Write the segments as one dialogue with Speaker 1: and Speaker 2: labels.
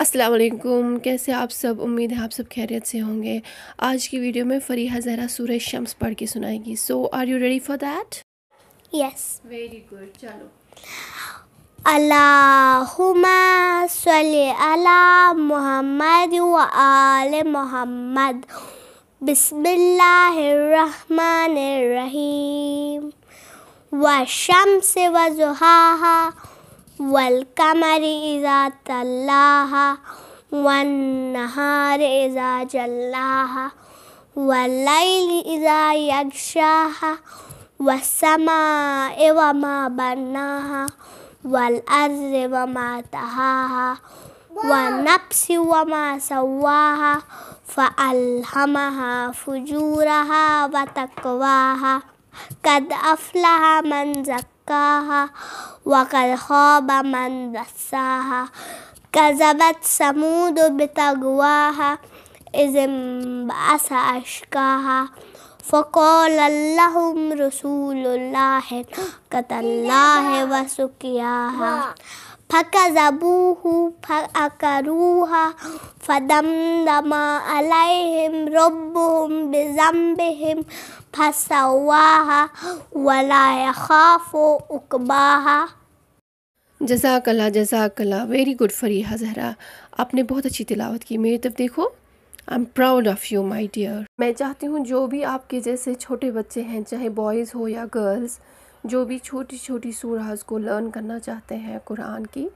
Speaker 1: असलकुम कैसे आप सब उम्मीद है आप सब खैरियत से होंगे आज की वीडियो में फरीहा जहरा सूरज शम्स पढ़ के सुनाएगी so are you ready for that yes very good चलो
Speaker 2: अला मोहम्मद मोहम्मद बिस्मिल्लाहिर्रहमानिर्रहीम व शम्स व والقمر إذا تلاها والنهار إذا جلاها والليل إذا يغشاها والسماء وما بناها والأرض وما تهاها والنفس وما سواها فألهمها فجورها وتقواها قد أفلح من زكاها زكاها وقد خاب من دساها كذبت ثمود بتقواها إذ انبأس أشكاها فقال لهم رسول الله ناقة الله وسقياها فكذبوه فأكروها فدمدم عليهم ربهم بذنبهم فسواها ولا يخاف عقباها
Speaker 1: जजाकला जजाकला वेरी गुड फरीहा जहरा आपने बहुत अच्छी तिलावत की मेरी तरफ देखो I am proud of you my dear मैं चाहती हूँ जो भी आपके जैसे छोटे बच्चे हैं चाहे बॉयज़ हो या गर्ल्स जो भी छोटी छोटी सूरहज को लर्न करना चाहते हैं कुरान की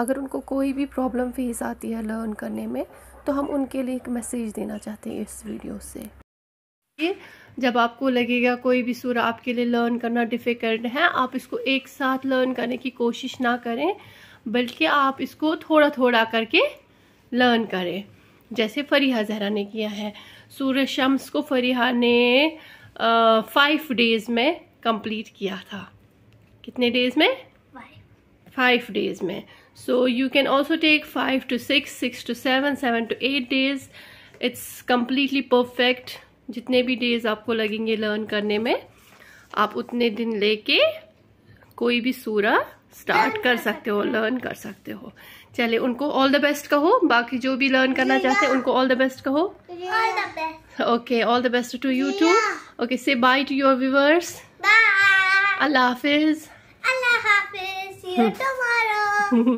Speaker 1: अगर उनको कोई भी प्रॉब्लम फेस आती है लर्न करने में तो हम उनके लिए एक मैसेज देना चाहते हैं इस वीडियो से जब आपको लगेगा कोई भी सूरह आपके लिए लर्न करना डिफ़िकल्ट है आप इसको एक साथ लर्न करने की कोशिश ना करें बल्कि आप इसको थोड़ा थोड़ा करके लर्न करें जैसे फरीहा जहरा ने किया है सूर्य शम्स को फरीहा ने फाइव डेज़ में कंप्लीट किया था कितने डेज में फाइव डेज में so you can also take five to six six to seven seven to eight days it's completely perfect जितने भी डेज आपको लगेंगे लर्न करने में आप उतने दिन लेके कोई भी सूरा स्टार्ट कर सकते हो लर्न कर सकते हो चले उनको ऑल द बेस्ट कहो बाकी जो भी लर्न करना चाहते हैं उनको ऑल द बेस्ट कहो okay all the best to you too okay से bye to your viewers Allah Hafiz.
Speaker 2: Allah Hafiz. See you hmm. tomorrow.